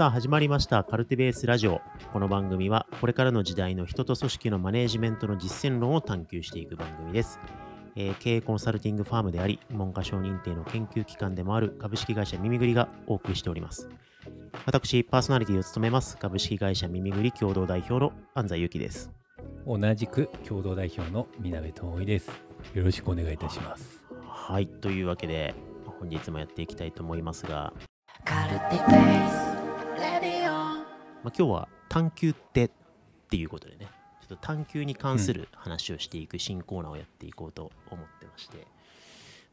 さあ始まりましたカルティベースラジオこの番組はこれからの時代の人と組織のマネージメントの実践論を探求していく番組です、えー、経営コンサルティングファームであり文科省認定の研究機関でもある株式会社耳ぐりがお送りしております私パーソナリティを務めます株式会社耳ぐり共同代表の安西由紀です同じく共同代表の南部智ですよろしくお願いいたしますはいというわけで本日もやっていきたいと思いますがカルティベースまあ、今日は探求ってっていうことでねちょっと探求に関する話をしていく新コーナーをやっていこうと思ってまして、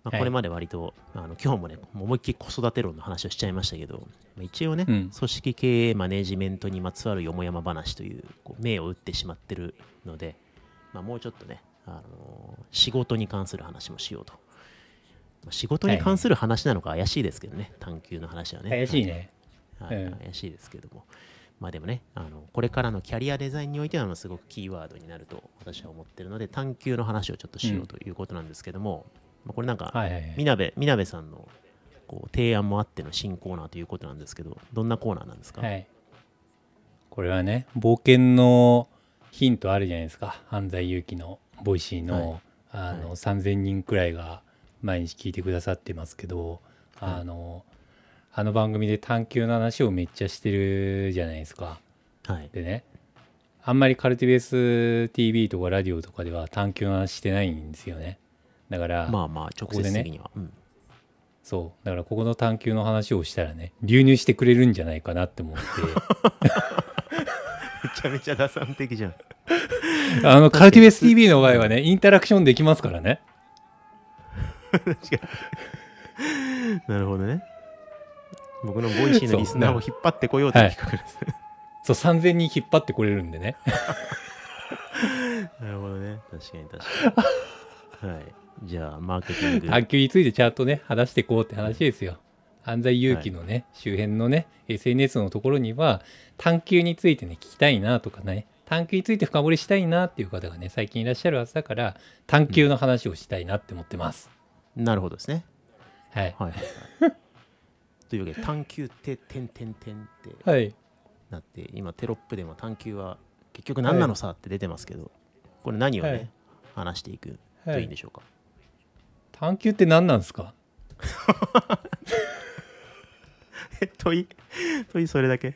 まあ、これまで割と、あの今日もね思いっきり子育て論の話をしちゃいましたけど、まあ、一応ね、組織経営マネジメントにまつわるよもやま話というこう銘を打ってしまってるので、まあ、もうちょっとね、あの仕事に関する話もしようと。仕事に関する話なのか怪しいですけどね、探求の話はね。怪しいね。はい、怪しいですけども。まあでもね、あのこれからのキャリアデザインにおいてはあのすごくキーワードになると私は思ってるので、探求の話をちょっとしようということなんですけども、うん、まあ、これなんか、みなべ、みなべさんのこう提案もあっての新コーナーということなんですけど、どんなコーナーなんですか、はい、これはね、冒険のヒントあるじゃないですか、犯罪勇気のボイシーのはい、あの、はい、3000人くらいが毎日聞いてくださってますけど、あの、はいあの番組で探究の話をめっちゃしてるじゃないですか。はい、でねあんまりカルティベース TV とかラジオとかでは探究の話してないんですよね。だからまあまあ直接的には。ここねうん、そうだからここの探究の話をしたらね流入してくれるんじゃないかなって思ってめちゃめちゃ打算的じゃん あのカルティベース TV の場合はねインタラクションできますからね 確かになるほどね僕のボイシーのリスナーを引っ張ってこようという企画です。そう、3000人引っ張ってこれるんでね。なるほどね。確かに確かに。はい。じゃあ、マーケティング。卓球についてちゃんとね、話していこうって話ですよ。犯罪勇気のね、はい、周辺のね、SNS のところには、探求についてね、聞きたいなとかね、探求について深掘りしたいなっていう方がね、最近いらっしゃるはずだから、探求の話をしたいなって思ってます。うん、なるほどですね。はい。はい、というわけで探求って点点点ってなって、はい、今テロップでも探求は結局何なのさって出てますけど、はい、これ何をね、はい、話していくといいんでしょうか、探求って何なんですか 問い問いそれだけ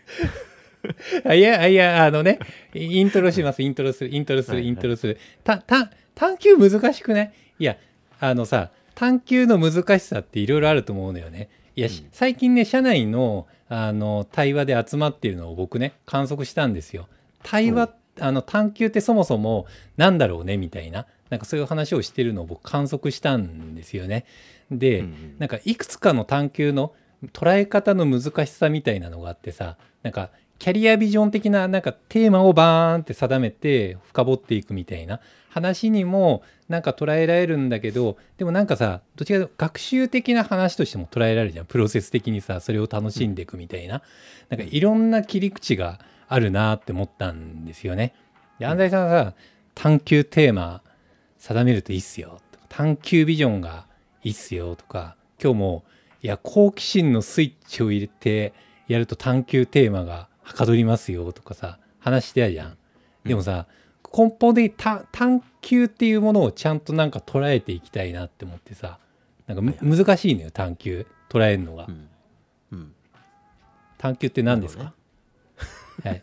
あいやいやあのねイントロしますイントロするイントロする、イントロするたた探求難しくないいやあのさ探求の難しさっていろいろあると思うのよねいや、うん、最近ね社内のあの対話で集まっているのを僕ね観測したんですよ。対話、うん、あの探求ってそもそも何だろうねみたいななんかそういう話をしてるのを僕観測したんですよね。で、うん、なんかいくつかの探求の捉え方の難しさみたいなのがあってさなんかキャリアビジョン的ななんかテーマをバーンって定めて深掘っていくみたいな話にもなんか捉えられるんだけどでもなんかさどっちかと学習的な話としても捉えられるじゃんプロセス的にさそれを楽しんでいくみたいな、なんかいろんな切り口があるなって思ったんですよね。で安西さんはさ探求テーマ定めるといいっすよ探求ビジョンがいいっすよとか今日もいや好奇心のスイッチを入れてやると探求テーマがはかどりますよとかさ話してやじゃん。でもさ、うん、根本的に探究っていうものをちゃんとなんか捉えていきたいなって思ってさなんか難しいのよ探究捉えるのが。うん、うん、探究って何ですか、ね、はい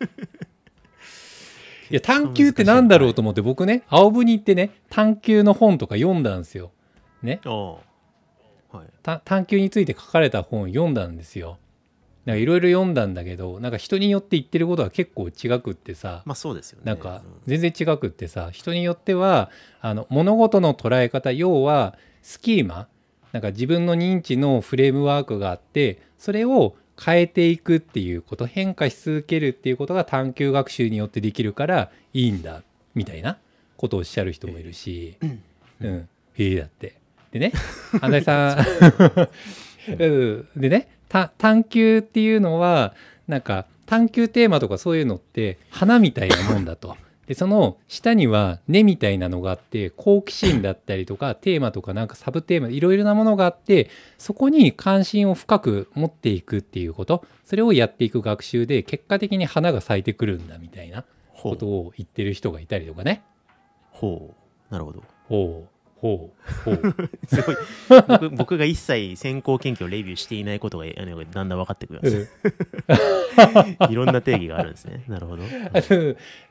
いや探究って何だろうと思って僕ね青文に行ってね探究の本とか読んだんですよ。ね、はい、探究について書かれた本読んだんですよ。なんかいろいろ読んだんだけどなんか人によって言ってることは結構違くってさまあそうですよねなんか全然違くってさ人によってはあの物事の捉え方要はスキーマなんか自分の認知のフレームワークがあってそれを変えていくっていうこと変化し続けるっていうことが探究学習によってできるからいいんだみたいなことをおっしゃる人もいるし、うん、へ、うー、だって。でね、安西さんうん、でね探求っていうのはなんか探求テーマとかそういうのって花みたいなもんだと。でその下には根みたいなのがあって好奇心だったりとかテーマとかなんかサブテーマいろいろなものがあってそこに関心を深く持っていくっていうことそれをやっていく学習で結果的に花が咲いてくるんだみたいなことを言ってる人がいたりとかね。ほうなるほど。ほうほう。ほう すごい僕。僕が一切先行研究をレビューしていないことがだんだん分かってくるんです、いろんな定義があるんですね。なるほど。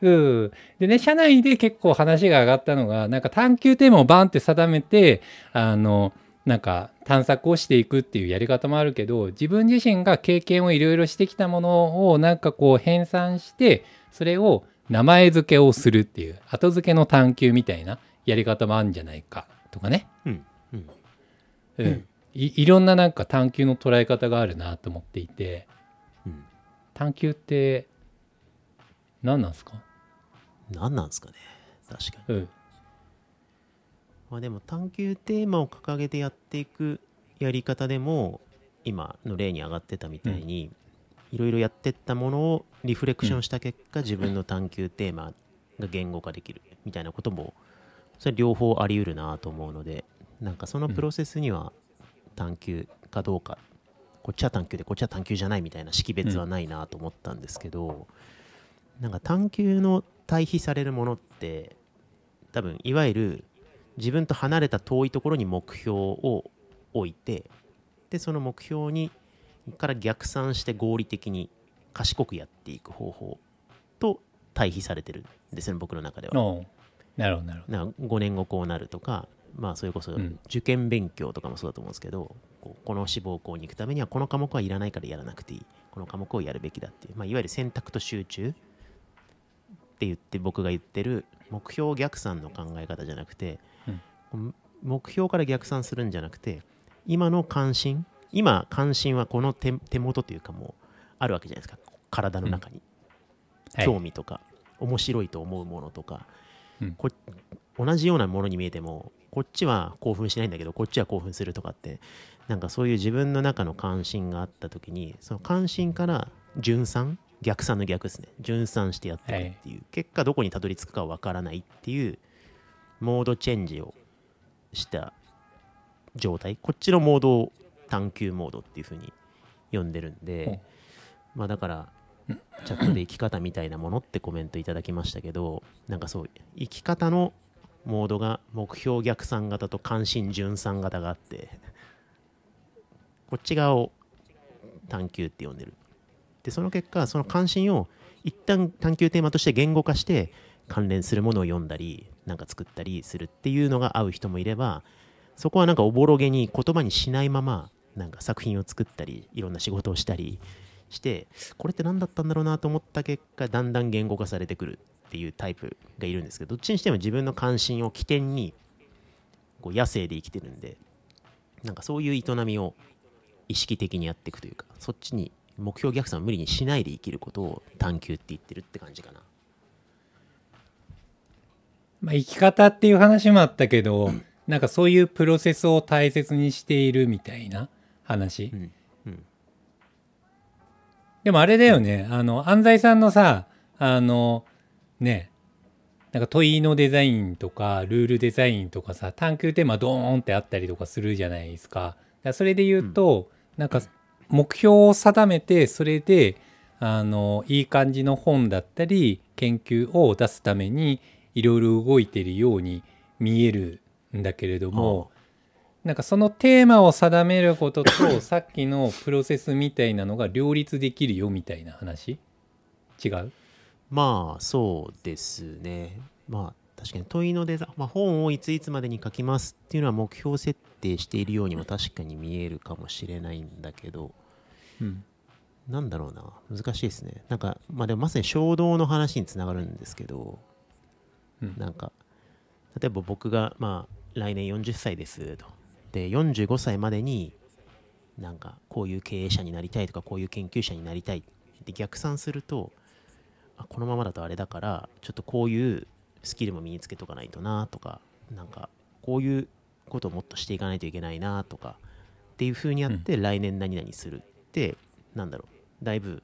うん。でね、社内で結構話が上がったのが、なんか探求テーマをバンって定めて、あの、なんか探索をしていくっていうやり方もあるけど自分自身が経験をいろいろしてきたものをなんかこう編纂してそれを名前付けをするっていう後付けの探求みたいなやり方もあるんじゃないかとかね、うんうんうん、いろんななんか探求の捉え方があるなと思っていて、うん、探求って何なんですか何なんですかね確かに、うん、まあ、でも探求テーマを掲げてやっていくやり方でも今の例に上がってたみたいに、いろいろやってったものをリフレクションした結果、自分の探求テーマが言語化できるみたいなこともそれ両方あり得るなと思うのでなんかそのプロセスには探求かどうか、うん、こっちは探求でこっちは探求じゃないみたいな識別はないなと思ったんですけど、うん、なんか探求の対比されるものって多分いわゆる自分と離れた遠いところに目標を置いてでその目標にから逆算して合理的に賢くやっていく方法と対比されてるんですね僕の中では。なるほどなるほど5年後こうなるとか、まあ、それこそ受験勉強とかもそうだと思うんですけど、うん、この志望校に行くためにはこの科目はいらないからやらなくていいこの科目をやるべきだっていう、まあ、いわゆる選択と集中って言って僕が言ってる目標逆算の考え方じゃなくて、うん、目標から逆算するんじゃなくて今の関心今関心はこの手元というかもうあるわけじゃないですか体の中に、うん興味とか面白いと思うものとか同じようなものに見えてもこっちは興奮しないんだけどこっちは興奮するとかってなんかそういう自分の中の関心があった時にその関心から純算逆算の逆ですね純算してやってるっていう、はい、結果どこにたどり着くかわからないっていうモードチェンジをした状態こっちのモードを探求モードっていうふうに呼んでるんで、まあだからチャットで生き方みたいなものってコメントいただきましたけどなんかそう生き方のモードが目標逆算型と関心順算型があってこっち側を探求って呼んでるでその結果その関心を一旦探求テーマとして言語化して関連するものを読んだりなんか作ったりするっていうのが合う人もいればそこはなんかおぼろげに言葉にしないままなんか作品を作ったりいろんな仕事をしたりしてこれって何だったんだろうなと思った結果だんだん言語化されてくるっていうタイプがいるんですけどどっちにしても自分の関心を起点にこう野生で生きてるんでなんかそういう営みを意識的にやっていくというかそっちに目標逆算を無理にしないで生きることを探求って言ってるって感じかな。まあ、生き方っていう話もあったけど、うん、なんかそういうプロセスを大切にしているみたいな話、うん、でもあれだよね、あの、安西さんのさ、あの、ね、なんか問いのデザインとか、ルールデザインとかさ、探究テーマドーンってあったりとかするじゃないですか。かそれで言うと、うん、なんか目標を定めて、それで、あの、いい感じの本だったり、研究を出すために、いろいろ動いてるように見えるんだけれども、なんかそのテーマを定めることとさっきのプロセスみたいなのが両立できるよみたいな話違うまあそうですねまあ確かに問いのデザイン、まあ、本をいついつまでに書きますっていうのは目標設定しているようにも確かに見えるかもしれないんだけど、うん、なんだろうな難しいですねなんかまあでもまさに衝動の話につながるんですけど、うん、なんか例えば僕がまあ来年40歳ですとで45歳までになんかこういう経営者になりたいとかこういう研究者になりたいで逆算するとあこのままだとあれだからちょっとこういうスキルも身につけとかないとなとかなんかこういうことをもっとしていかないといけないなとかっていう風にやって来年何々するって、うなんだろうだいぶ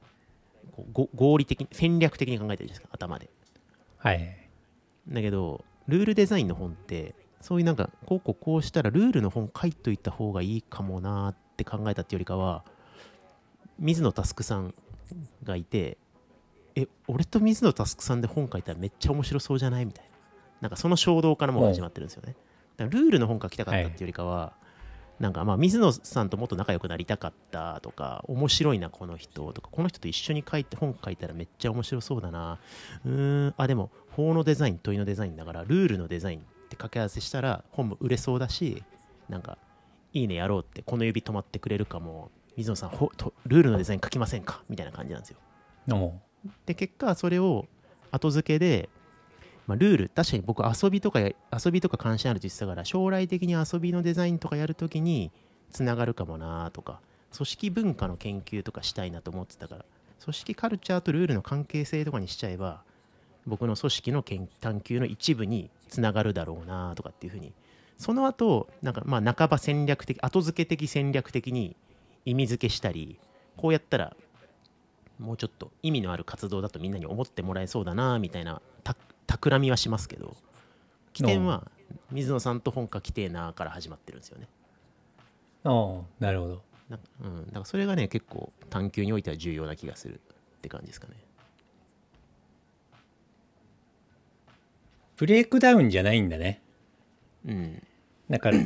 こう合理的に戦略的に考えてるじゃないですか頭で。はい、だけどルールデザインの本ってそういうなんか、こうこうこうしたらルールの本書いといた方がいいかもなって考えたっていうよりかは、水野佑さんがいて、え、俺と水野佑さんで本書いたらめっちゃ面白そうじゃないみたいな。なんかその衝動からも始まってるんですよね。はい、ルールの本書きたかったっていうよりかは、はいなんかまあ水野さんともっと仲良くなりたかったとか面白いなこの人とかこの人と一緒に書いて本書いたらめっちゃ面白そうだなうーんあでも法のデザイン問いのデザインだからルールのデザインって掛け合わせしたら本も売れそうだしなんかいいねやろうってこの指止まってくれるかも水野さんほとルールのデザイン書きませんかみたいな感じなんですよ。で結果それを後付けで、まあ、ルール確かに僕遊びとか遊びとか関心ある実だから将来的に遊びのデザインとかやるときにつながるかもなとか組織文化の研究とかしたいなと思ってたから組織カルチャーとルールの関係性とかにしちゃえば僕の組織の探究の一部につながるだろうなとかっていうふうにその後なんかまあ半ば戦略的後付け的戦略的に意味付けしたりこうやったらもうちょっと意味のある活動だとみんなに思ってもらえそうだなみたいな企みはしますけど起点は水野さんと本家来てえなから始まってるんですよね。ああなるほど。うん、だからそれがね結構探究においては重要な気がするって感じですかね。ブレイクダウンじゃないんだね。うん。だから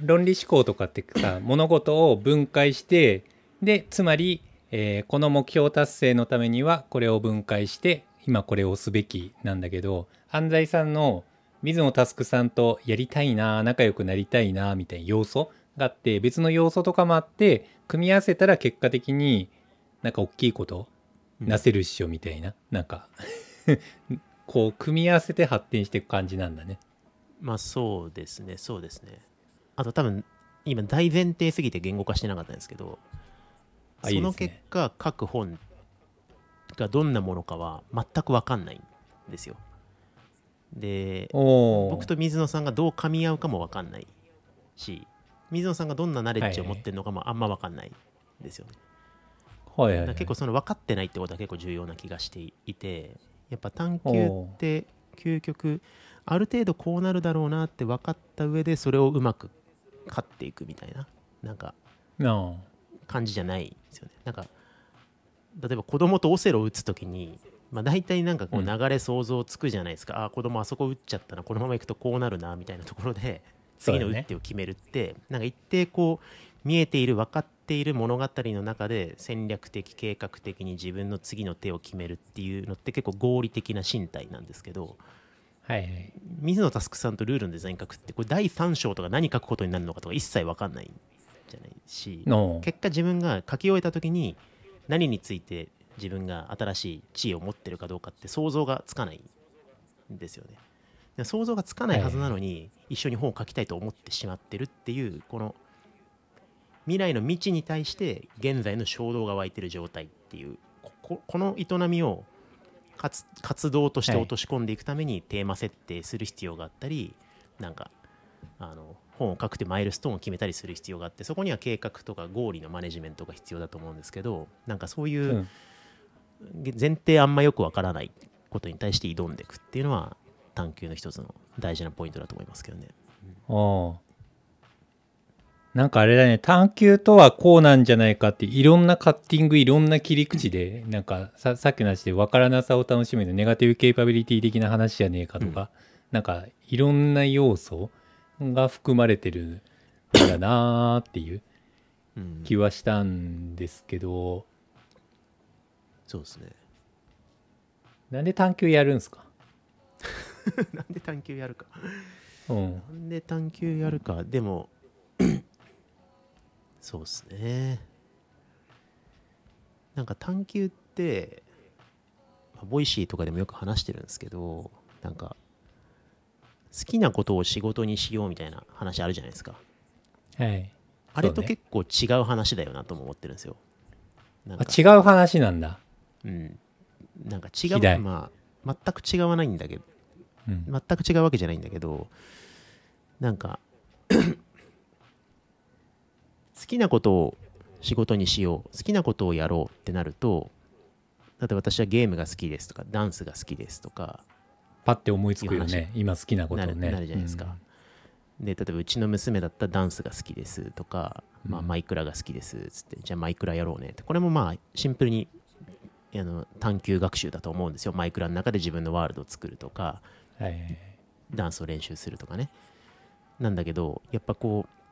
論理思考とかってさ物事を分解してでつまり、えー、この目標達成のためにはこれを分解して今これをすべきなんだけど安西さんの水野佑さんとやりたいな仲良くなりたいなみたいな要素があって別の要素とかもあって組み合わせたら結果的になんか大きいことなせるっしょみたいな、うん、なんかこう組み合わせて発展していく感じなんだねまあそうですねそうですねあと多分今大前提すぎて言語化してなかったんですけどその結果各本がどんなものかは全く分かんないんですよで僕と水野さんがどう噛み合うかも分かんないし水野さんがどんなナレッジを持ってるのかもあんま分かんないですよね、はいはい、結構その分かってないってことは結構重要な気がしていてやっぱ探求って究極ある程度こうなるだろうなって分かった上でそれをうまく勝っていくみたいななんか感じじゃないですよね。なんか例えば子供とオセロを打つ時に、まあ、大体なんかこう流れ想像つくじゃないですか、うん、ああ子供あそこ打っちゃったなこのままいくとこうなるなみたいなところで次の打ってを決めるって、ね、なんか一定こう見えている分かっっている物語の中で戦略的計画的に自分の次の手を決めるっていうのって結構合理的な身体なんですけど、はいはい、水野クさんとルールのデザイン書くってこれ第3章とか何書くことになるのかとか一切分かんないじゃないし結果自分が書き終えた時に何について自分が新しい地位を持ってるかどうかって想像がつかないんですよね。想像がつかないはずなのに一緒に本を書きたいと思ってしまってるっていうこの未来の未知に対して現在の衝動が湧いてる状態っていうこの営みを活動として落とし込んでいくためにテーマ設定する必要があったり、はい、なんかあの本を書くてマイルストーンを決めたりする必要があってそこには計画とか合理のマネジメントが必要だと思うんですけどなんかそういう前提あんまよくわからないことに対して挑んでいくっていうのは探究の一つの大事なポイントだと思いますけどね。うん、ああなんかあれだね、探求とはこうなんじゃないかって、いろんなカッティング、いろんな切り口で、なんかささっきの話で分からなさを楽しむるネガティブケイパビリティ的な話じゃねえかとか、うん、なんかいろんな要素が含まれてるんだなーっていう気はしたんですけど、うん、そうですね。なんで探求やるんすか なんで探求やるかうん。なんで探求やるか。でも、そうっすねなんか探求ってボイシーとかでもよく話してるんですけどなんか好きなことを仕事にしようみたいな話あるじゃないですかはいあれと結構違う話だよなとも思ってるんですよなんか違う話なんだうんなんか違うまあ全く違わないんだけど、うん、全く違うわけじゃないんだけどなんか好きなことを仕事にしよう好きなことをやろうってなると例えば私はゲームが好きですとかダンスが好きですとかパッて思いつくよね今好きなことねなるじゃないですか、うん、で例えばうちの娘だったらダンスが好きですとか、まあ、マイクラが好きですっつってじゃあマイクラやろうねってこれもまあシンプルにあの探究学習だと思うんですよマイクラの中で自分のワールドを作るとか、はいはいはい、ダンスを練習するとかねなんだけどやっぱこう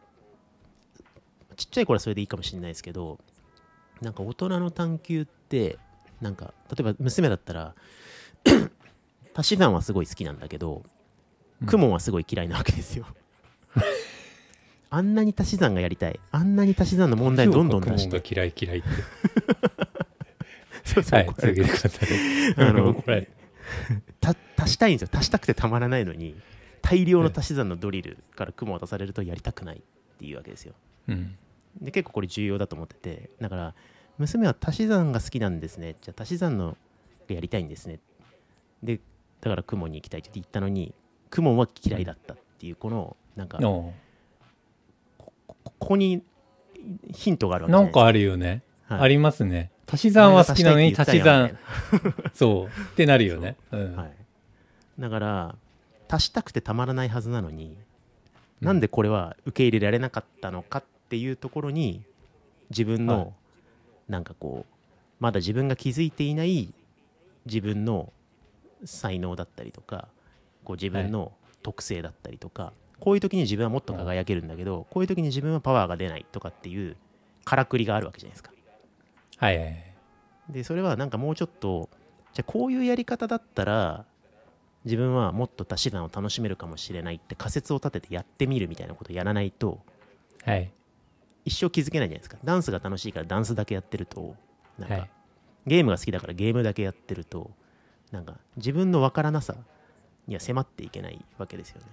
ちっちゃい頃はそれでいいかもしれないですけどなんか大人の探求ってなんか例えば娘だったら 足し算はすごい好きなんだけど雲はすごい嫌いなわけですよ あんなに足し算がやりたいあんなに足し算の問題どんどん出して嫌い嫌いって そうそう、はい、続けてくださいあのこれ た足したいんですよ足したくてたまらないのに大量の足し算のドリルから雲を渡されるとやりたくないっていうわけですよ、うん、で結構これ重要だと思っててだから娘は足し算が好きなんですねじゃあ足し算のやりたいんですねでだから雲に行きたいって言ったのに雲は嫌いだったっていうこのなんかここにヒントがあるわけなんかあるよね、はい、ありますね足し算は好きなのに足し算そうってなるよね、うん、はい、だから足したくてたまらないはずなのになんでこれは受け入れられなかったのかっっていうところに自分のなんかこうまだ自分が気づいていない自分の才能だったりとかこう自分の特性だったりとかこういう時に自分はもっと輝けるんだけどこういう時に自分はパワーが出ないとかっていうからくりがあるわけじゃないですか。はいはい、でそれはなんかもうちょっとじゃこういうやり方だったら自分はもっと足し算を楽しめるかもしれないって仮説を立ててやってみるみたいなことをやらないと、はい、一生気づけないじゃないですかダンスが楽しいからダンスだけやってるとなんか、はい、ゲームが好きだからゲームだけやってるとなんか自分の分からなさには迫っていけないわけですよね。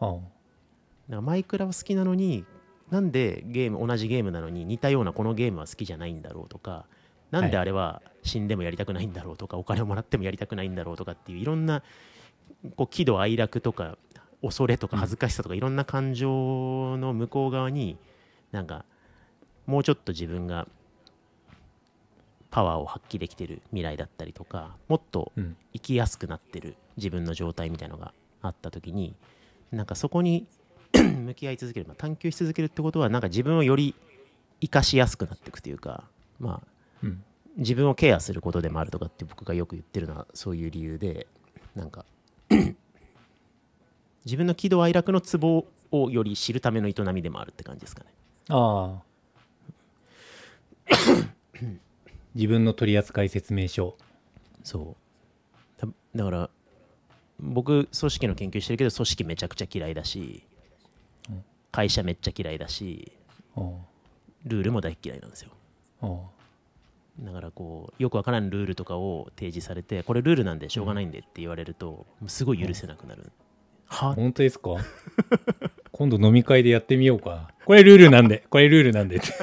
かマイクラは好きなのになんでゲーム同じゲームなのに似たようなこのゲームは好きじゃないんだろうとかなんであれは死んでもやりたくないんだろうとか、はい、お金をもらってもやりたくないんだろうとかっていういろんなこう喜怒哀楽とか恐れとか恥ずかしさとかいろんな感情の向こう側になんかもうちょっと自分がパワーを発揮できてる未来だったりとかもっと生きやすくなってる自分の状態みたいのがあった時になんかそこに 向き合い続ける、まあ、探求し続けるってことはなんか自分をより生かしやすくなっていくというかまあ、うん、自分をケアすることでもあるとかって僕がよく言ってるのはそういう理由でなんか 自分の喜怒哀楽のツボをより知るための営みでもあるって感じですかね。ああ 自分の取扱説明書そうだだから僕組織の研究してるけど組織めちゃくちゃ嫌いだし会社めっちゃ嫌いだしルールも大嫌いなんですよだからこうよくわからんルールとかを提示されてこれルールなんでしょうがないんでって言われるとすごい許せなくなるは本当ですか 今度飲み会でやってみようか。これルールなんで、これルールなんでって。ちょ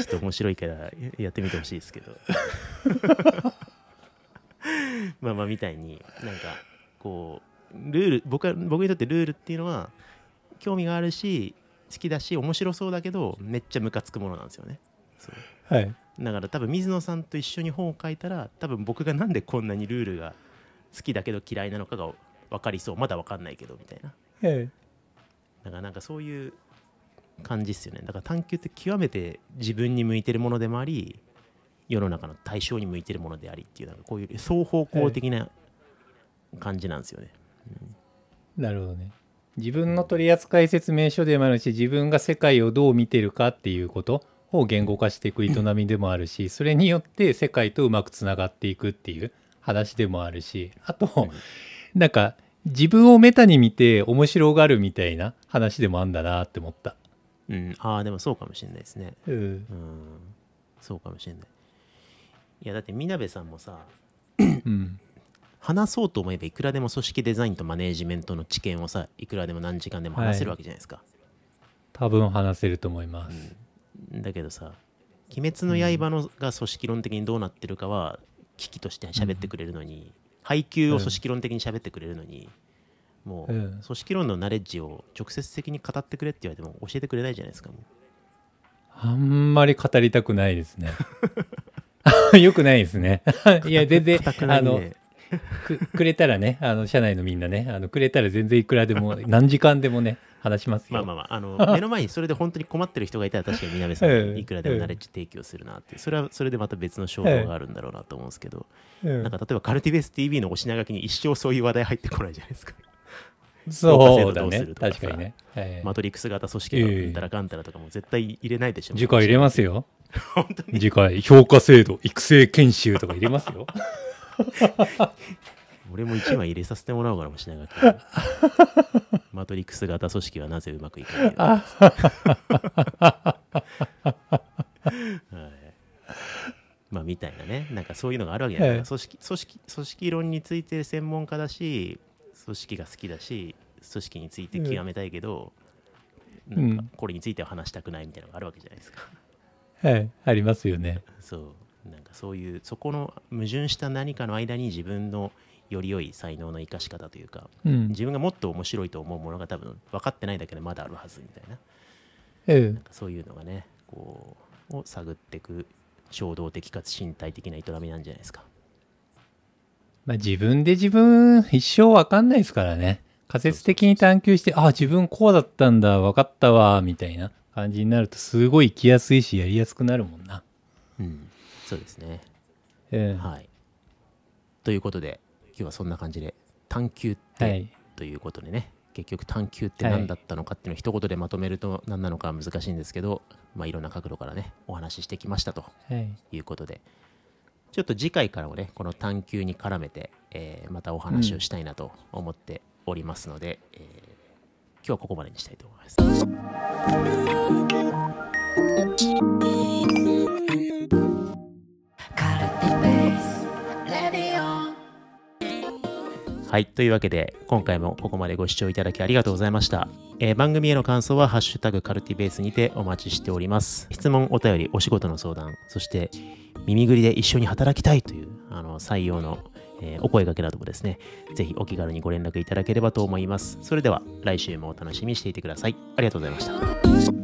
っと面白いからやってみてほしいですけど まあまあみたいになんかこうルール僕は僕にとってルールっていうのは興味があるし好きだし面白そうだけどめっちゃムカつくものなんですよね。はい、だから多分水野さんと一緒に本を書いたら多分僕がなんでこんなにルールが好きだけど嫌いなのかが分かりそうまだ分かんないけどみたいなだからなんかそういう感じっすよねだから探求って極めて自分に向いてるものでもあり世の中の対象に向いてるものでありっていうなんかこういう双方向的な感じなんですよね、うん、なるほどね自分の取扱説明書でもあるし自分が世界をどう見てるかっていうことを言語化していく営みでもあるしそれによって世界とうまくつながっていくっていう話でもあるしあと、なんか自分をメタに見て面白がるみたいな話でもあんだなって思った。うん、ああ、でもそうかもしれないですね。うん、うんそうかもしれない。いや、だって、みなべさんもさ、うん、話そうと思えばいくらでも組織デザインとマネージメントの知見をさ、いくらでも何時間でも話せるわけじゃないですか。はい、多分話せると思います。うん、だけどさ、鬼滅の刃のが組織論的にどうなってるかは、危機として喋ってくれるのに、配給を組織論的に喋ってくれるのに、もう組織論のナレッジを直接的に語ってくれって言われても教えてくれないじゃないですかあんまり語りたくないですね よくないですね いや全然あのくれたらねあの社内のみんなねあのくれたら全然いくらでも何時間でもね話しますまあまあまあ、あの、目の前にそれで本当に困ってる人がいたら確かに南さんにいくらでもナレッジ提供するなって、それはそれでまた別の衝動があるんだろうなと思うんですけど、なんか例えばカルティベース TV のお品書きに一生そういう話題入ってこないじゃないですか。そうだね。確かにね。マトリックス型組織がうんたらかんたらとかも絶対入れないでしょ。次回入れますよ。本当に次回、評価制度、育成研修とか入れますよ。俺も1枚入れさせてもらおうかもしれない マトリックス型組織はなぜうまくいかないのか、はいまあ、みたいなねなんかそういうのがあるわけだから、組織組織組織論について専門家だし組織が好きだし組織について極めたいけど、うん、なんかこれについては話したくないみたいなのがあるわけじゃないですか。はい、ありますよね。そうなんかそういうそこの矛盾した何かの間に自分のより良い才能の生かし方というか、うん、自分がもっと面白いと思うものが多分分かってないだけでまだあるはずみたいなえー、なんかそういうのがねこうを探っていく衝動的かつ身体的な営みなんじゃないですか。まあ、自分で自分一生分かんないですからね仮説的に探求してああ自分こうだったんだ分かったわみたいな感じになるとすごい生きやすいしやりやすくなるもんな。うん、そうですね、えー、はい、ということで今日はそんな感じで探求って、はい、ということでね結局探求って何だったのかっていうのを一言でまとめると何なのかは難しいんですけど、まあ、いろんな角度からねお話ししてきましたということで、はい、ちょっと次回からもねこの探求に絡めて、えー、またお話をしたいなと思っておりますので、うん、えー、今日はここまでにしたいと思います。カルティベースレディオはい。というわけで、今回もここまでご視聴いただきありがとうございました。えー、番組への感想は、ハッシュタグカルティベースにてお待ちしております。質問、お便り、お仕事の相談、そして、耳ぐりで一緒に働きたいという、あの、採用の、えー、お声がけなどもですね、ぜひお気軽にご連絡いただければと思います。それでは、来週もお楽しみにしていてください。ありがとうございました。